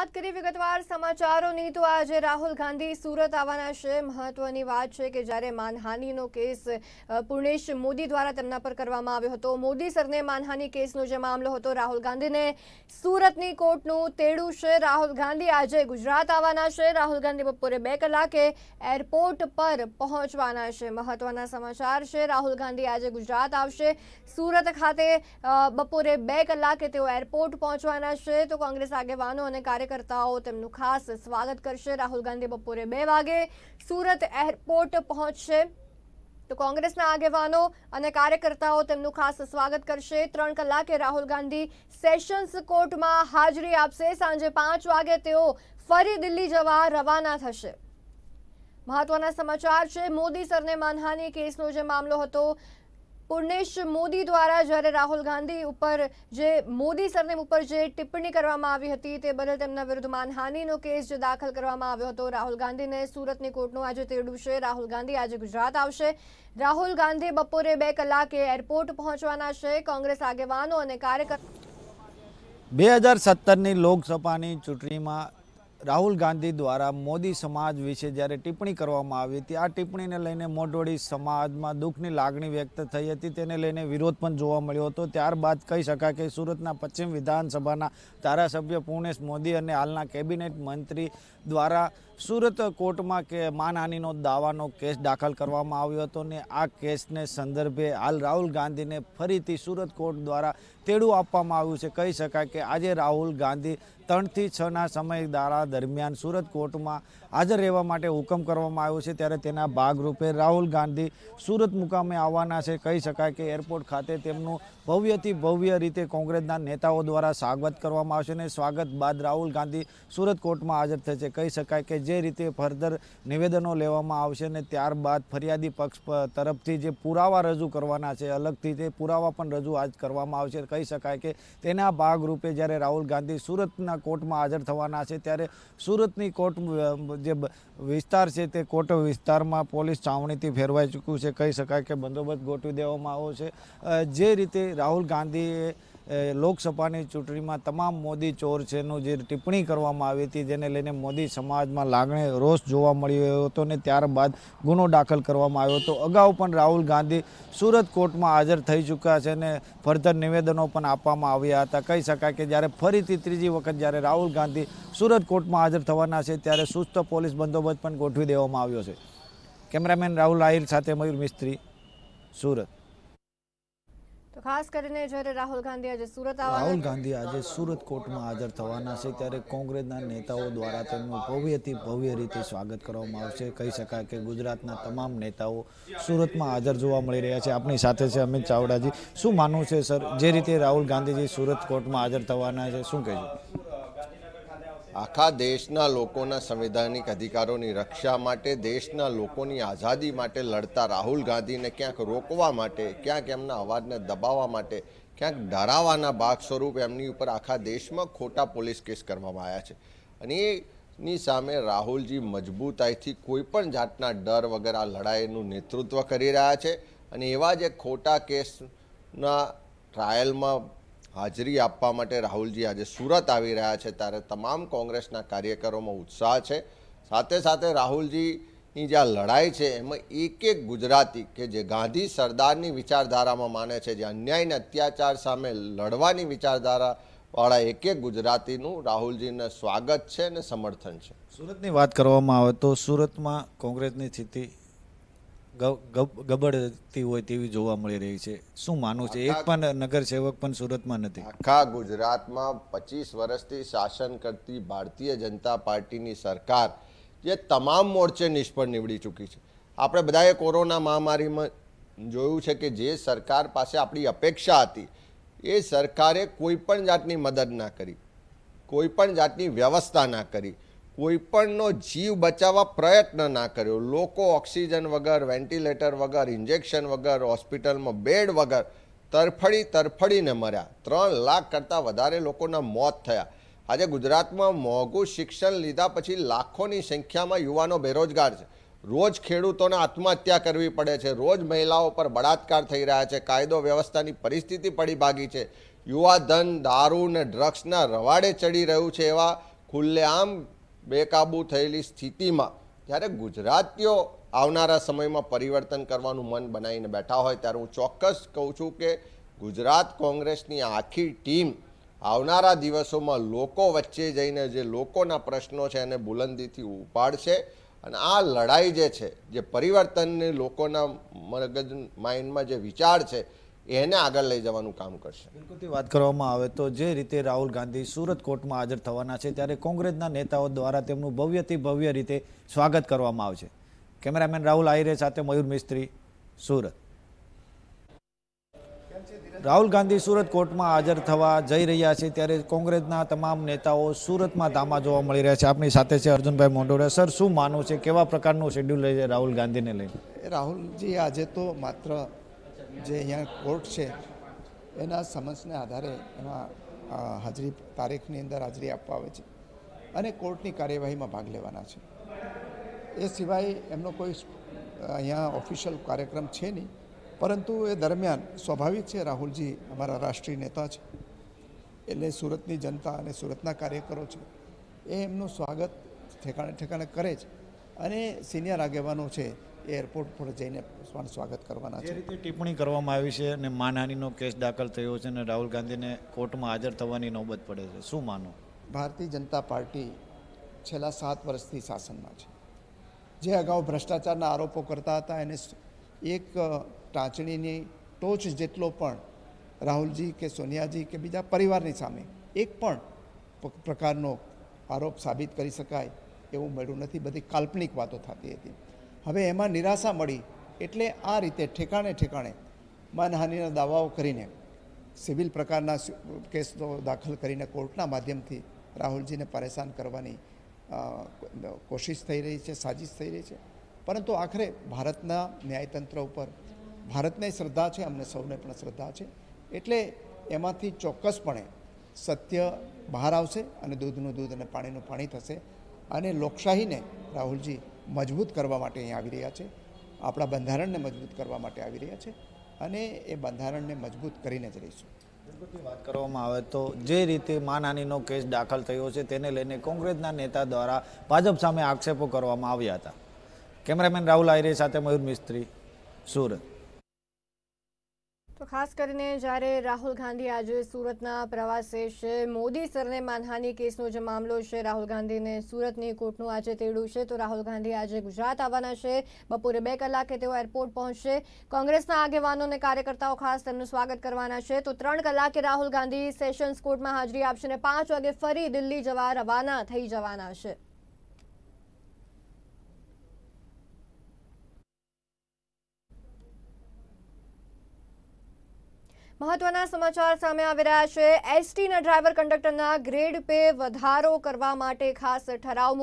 વાત કરી વિગતવાર સમાચારોની તો આજે રાહુલ ગાંધી સુરત આવવાના છે મહત્વની વાત છે કે જ્યારે માનહાનિનો કેસ પૂર્ણેશ મોદી દ્વારા તેમના પર કરવામાં આવ્યો હતો મોદી સરને માનહાનિ કેસનો જે મામલો હતો રાહુલ ગાંધીને સુરતની કોર્ટનું તેડું છે રાહુલ ગાંધી આજે ગુજરાત આવવાના છે રાહુલ ગાંધી બપોરે બે કલાકે એરપોર્ટ પર પહોંચવાના છે મહત્વના સમાચાર છે રાહુલ ગાંધી આજે ગુજરાત આવશે સુરત ખાતે બપોરે બે કલાકે તેઓ એરપોર્ટ પહોંચવાના છે તો કોંગ્રેસ આગેવાનો અને કાર્યકર્તા કાર્યકર્તાઓ તેમનું ખાસ સ્વાગત કરશે રાહુલ ગાંધી બપોરે બે વાગે સુરત એરપોર્ટ પહોંચશે તો કોંગ્રેસના આગેવાનો અને કાર્યકર્તાઓ તેમનું ખાસ સ્વાગત કરશે ત્રણ કલાકે રાહુલ ગાંધી સેશન્સ કોર્ટમાં હાજરી આપશે સાંજે પાંચ વાગે તેઓ ફરી દિલ્હી જવા રવાના થશે મહત્વના સમાચાર છે મોદી સરને માનહાની કેસનો જે મામલો હતો પૂર્ણેશ મોદી દ્વારા જ્યારે રાહુલ ગાંધી ઉપર જે મોદી સરનેમ ઉપર જે ટિપ્પણી કરવામાં આવી હતી તે બદલ તેમના વિરુદ્ધ માનહાનિનો કેસ જે દાખલ કરવામાં આવ્યો હતો રાહુલ ગાંધીને સુરતની કોર્ટનું આજે તેડું છે રાહુલ ગાંધી આજે ગુજરાત આવશે રાહુલ ગાંધી બપોરે બે કલાકે એરપોર્ટ પહોંચવાના છે કોંગ્રેસ આગેવાનો અને કાર્યકર બે હજાર સત્તરની લોકસભાની ચૂંટણીમાં રાહુલ ગાંધી દ્વારા મોદી સમાજ વિશે જ્યારે ટિપ્પણી કરવામાં આવી હતી આ ટિપ્પણીને લઈને મોઢોડી સમાજમાં દુઃખની લાગણી વ્યક્ત થઈ હતી તેને લઈને વિરોધ પણ જોવા મળ્યો હતો ત્યારબાદ કહી શકાય કે સુરતના પશ્ચિમ વિધાનસભાના ધારાસભ્ય પૂર્ણેશ મોદી અને હાલના કેબિનેટ મંત્રી દ્વારા સુરત કોર્ટમાં કે માનહાનિનો દાવાનો કેસ દાખલ કરવામાં આવ્યો હતો ને આ કેસને સંદર્ભે હાલ રાહુલ ગાંધીને ફરીથી સુરત કોર્ટ દ્વારા તેડું આપવામાં આવ્યું છે કહી શકાય કે આજે રાહુલ ગાંધી ત્રણથી છના સમયગાળા દરમિયાન સુરત કોર્ટમાં હાજર રહેવા માટે હુકમ કરવામાં આવ્યો છે ત્યારે તેના ભાગરૂપે રાહુલ ગાંધી સુરત મુકામે આવવાના છે કહી શકાય કે એરપોર્ટ ખાતે તેમનું ભવ્યથી ભવ્ય રીતે કોંગ્રેસના નેતાઓ દ્વારા સ્વાગત કરવામાં આવશે અને સ્વાગત બાદ રાહુલ ગાંધી સુરત કોર્ટમાં હાજર થશે કહી શકાય કે જે રીતે ફર્ધર નિવેદનો લેવામાં આવશે ને ત્યારબાદ ફરિયાદી પક્ષ તરફથી જે પુરાવા રજૂ કરવાના છે અલગથી તે પુરાવા પણ રજૂ આજ કરવામાં આવશે કહી શકાય કે તેના ભાગરૂપે જ્યારે રાહુલ ગાંધી સુરતના કોર્ટમાં હાજર થવાના છે ત્યારે સુરતની કોર્ટ જે વિસ્તાર છે તે કોર્ટ વિસ્તારમાં પોલીસ છાવણીથી ફેરવાઈ ચૂક્યું છે કહી શકાય કે બંદોબસ્ત ગોઠવી દેવામાં આવ્યો છે જે રીતે રાહુલ ગાંધીએ લોકસભાની ચૂંટણીમાં તમામ મોદી ચોર છેનું જે ટિપ્પણી કરવામાં આવી હતી જેને લઈને મોદી સમાજમાં લાગણી રોષ જોવા મળ્યો હતો ને ત્યારબાદ ગુનો દાખલ કરવામાં આવ્યો હતો અગાઉ પણ રાહુલ ગાંધી સુરત કોર્ટમાં હાજર થઈ ચૂક્યા છે અને ફર્ધર નિવેદનો પણ આપવામાં આવ્યા હતા કહી શકાય કે જ્યારે ફરીથી ત્રીજી વખત જ્યારે રાહુલ ગાંધી સુરત કોર્ટમાં હાજર થવાના છે ત્યારે સુસ્ત પોલીસ બંદોબસ્ત પણ ગોઠવી દેવામાં આવ્યો છે કેમેરામેન રાહુલ આહિર સાથે મયુર મિસ્ત્રી સુરત તો ખાસ કરીને જ્યારે રાહુલ ગાંધી આજે સુરત રાહુલ ગાંધી આજે સુરત કોર્ટમાં હાજર થવાના છે ત્યારે કોંગ્રેસના નેતાઓ દ્વારા તેમનું ભવ્યથી ભવ્ય રીતે સ્વાગત કરવામાં આવશે કહી શકાય કે ગુજરાતના તમામ નેતાઓ સુરતમાં હાજર જોવા મળી રહ્યા છે આપણી સાથે છે અમિત ચાવડાજી શું માનવું છે સર જે રીતે રાહુલ ગાંધીજી સુરત કોર્ટમાં હાજર થવાના છે શું કહેજો આખા દેશના લોકોના સંવિધાનિક અધિકારોની રક્ષા માટે દેશના લોકોની આઝાદી માટે લડતા રાહુલ ગાંધીને ક્યાંક રોકવા માટે ક્યાંક એમના અવાજને દબાવવા માટે ક્યાંક ડરાવાના ભાગ સ્વરૂપ એમની ઉપર આખા દેશમાં ખોટા પોલીસ કેસ કરવામાં આવ્યા છે અને એની સામે રાહુલજી મજબૂતાઈથી કોઈપણ જાતના ડર વગર આ લડાઈનું નેતૃત્વ કરી રહ્યા છે અને એવા જે ખોટા કેસના ટ્રાયલમાં હાજરી આપવા માટે રાહુલજી આજે સુરત આવી રહ્યા છે ત્યારે તમામ કોંગ્રેસના કાર્યકરોમાં ઉત્સાહ છે સાથે સાથે રાહુલજીની જે લડાઈ છે એમાં એક એક ગુજરાતી કે જે ગાંધી સરદારની વિચારધારામાં માને છે જે અન્યાય અત્યાચાર સામે લડવાની વિચારધારા વાળા એક એક ગુજરાતીનું રાહુલજીને સ્વાગત છે અને સમર્થન છે સુરતની વાત કરવામાં આવે તો સુરતમાં કોંગ્રેસની સ્થિતિ ગબડતી હોય તેવી જોવા મળી રહી છે શું માનવું છે એક પણ નગર સેવક પણ સુરતમાં નથી આખા ગુજરાતમાં પચીસ વર્ષથી શાસન કરતી ભારતીય જનતા પાર્ટીની સરકાર જે તમામ મોરચે નિષ્ફળ નીવડી ચૂકી છે આપણે બધાએ કોરોના મહામારીમાં જોયું છે કે જે સરકાર પાસે આપણી અપેક્ષા હતી એ સરકારે કોઈ પણ જાતની મદદ ના કરી કોઈ પણ જાતની વ્યવસ્થા ના કરી કોઈપણનો જીવ બચાવવા પ્રયત્ન ના કર્યો લોકો ઓક્સિજન વગર વેન્ટિલેટર વગર ઇન્જેક્શન વગર હોસ્પિટલમાં બેડ વગર તરફડી તરફડીને મર્યા ત્રણ લાખ કરતાં વધારે લોકોના મોત થયા આજે ગુજરાતમાં મોંઘું શિક્ષણ લીધા પછી લાખોની સંખ્યામાં યુવાનો બેરોજગાર છે રોજ ખેડૂતોને આત્મહત્યા કરવી પડે છે રોજ મહિલાઓ પર બળાત્કાર થઈ રહ્યા છે કાયદો વ્યવસ્થાની પરિસ્થિતિ પડી ભાગી છે યુવા ધન દારૂ ને ડ્રગ્સના રવાડે ચડી રહ્યું છે એવા ખુલ્લેઆમ બેકાબૂ થયેલી સ્થિતિમાં જ્યારે ગુજરાતીઓ આવનારા સમયમાં પરિવર્તન કરવાનું મન બનાવીને બેઠા હોય ત્યારે હું ચોક્કસ કહું છું કે ગુજરાત કોંગ્રેસની આખી ટીમ આવનારા દિવસોમાં લોકો વચ્ચે જઈને જે લોકોના પ્રશ્નો છે એને બુલંદીથી ઉપાડશે અને આ લડાઈ જે છે જે પરિવર્તનને લોકોના મગજ માઇન્ડમાં જે વિચાર છે એને આગળ લઈ જવાનું કામ કરશે બિલકુલથી વાત કરવામાં આવે તો જે રીતે રાહુલ ગાંધી સુરત કોર્ટમાં હાજર થવાના છે ત્યારે કોંગ્રેસના નેતાઓ દ્વારા તેમનું ભવ્યથી ભવ્ય રીતે સ્વાગત કરવામાં આવશે કેમેરામેન રાહુલ આહિરે સાથે મયુર મિસ્ત્રી સુરત રાહુલ ગાંધી સુરત કોર્ટમાં હાજર થવા જઈ રહ્યા છે ત્યારે કોંગ્રેસના તમામ નેતાઓ સુરતમાં ધામા જોવા મળી રહ્યા છે આપની સાથે છે અર્જુનભાઈ મોંડોરા સર શું માનવું છે કેવા પ્રકારનું શેડ્યુલ લે છે રાહુલ ગાંધીને લઈને રાહુલજી આજે તો માત્ર જે અહીંયા કોર્ટ છે એના સમન્સને આધારે એમાં હાજરી તારીખની અંદર હાજરી આપવા આવે છે અને કોર્ટની કાર્યવાહીમાં ભાગ લેવાના છે એ સિવાય એમનો કોઈ અહીંયા ઓફિશિયલ કાર્યક્રમ છે નહીં પરંતુ એ દરમિયાન સ્વાભાવિક છે રાહુલજી અમારા રાષ્ટ્રીય નેતા છે એટલે સુરતની જનતા અને સુરતના કાર્યકરો છે એ એમનું સ્વાગત ઠેકાણે ઠેકાણે કરે છે અને સિનિયર આગેવાનો છે એરપોર્ટ પર જઈને પણ સ્વાગત કરવાના છે રીતે ટિપ્પણી કરવામાં આવી છે અને માનહાનીનો કેસ દાખલ થયો છે અને રાહુલ ગાંધીને કોર્ટમાં હાજર થવાની નોબત પડે છે શું માનો ભારતીય જનતા પાર્ટી છેલ્લા સાત વર્ષથી શાસનમાં છે જે અગાઉ ભ્રષ્ટાચારના આરોપો કરતા હતા એને એક ટાંચણીની ટોચ જેટલો પણ રાહુલજી કે સોનિયાજી કે બીજા પરિવારની સામે એક પણ પ્રકારનો આરોપ સાબિત કરી શકાય એવું મળ્યું નથી બધી કાલ્પનિક વાતો થતી હતી હવે એમાં નિરાશા મળી એટલે આ રીતે ઠેકાણે ઠેકાણે માનહાનિના દાવાઓ કરીને સિવિલ પ્રકારના કેસો દાખલ કરીને કોર્ટના માધ્યમથી રાહુલજીને પરેશાન કરવાની કોશિશ થઈ રહી છે સાજિશ થઈ રહી છે પરંતુ આખરે ભારતના ન્યાયતંત્ર ઉપર ભારતને શ્રદ્ધા છે અમને સૌને પણ શ્રદ્ધા છે એટલે એમાંથી ચોક્કસપણે સત્ય બહાર આવશે અને દૂધનું દૂધ અને પાણીનું પાણી થશે અને લોકશાહીને રાહુલજી મજબૂત કરવા માટે અહીં આવી રહ્યા છે આપણા બંધારણને મજબૂત કરવા માટે આવી રહ્યા છે અને એ બંધારણને મજબૂત કરીને જ રહીશું બિલકુલની વાત કરવામાં આવે તો જે રીતે માનહાનીનો કેસ દાખલ થયો છે તેને લઈને કોંગ્રેસના નેતા દ્વારા ભાજપ સામે આક્ષેપો કરવામાં આવ્યા હતા કેમેરામેન રાહુલ આયરે સાથે મયુર મિસ્ત્રી સુરત તો ખાસ કરીને જ્યારે રાહુલ ગાંધી આજે સુરતના પ્રવાસે છે મોદી સરને માનહાની કેસનો જે મામલો છે રાહુલ ગાંધીને સુરતની કોર્ટનું આજે તેડું છે તો રાહુલ ગાંધી આજે ગુજરાત આવવાના છે બપોરે બે કલાકે તેઓ એરપોર્ટ પહોંચશે કોંગ્રેસના આગેવાનો અને કાર્યકર્તાઓ ખાસ તેમનું સ્વાગત કરવાના છે તો ત્રણ કલાકે રાહુલ ગાંધી સેશન્સ કોર્ટમાં હાજરી આપશે અને પાંચ વાગે ફરી દિલ્હી જવા રવાના થઈ જવાના છે મહત્વના સમાચાર સામે આવી રહ્યા છે એસટીના ડ્રાઈવર કંડક્ટરના ગ્રેડ પે વધારો કરવા માટે ખાસ ઠરાવ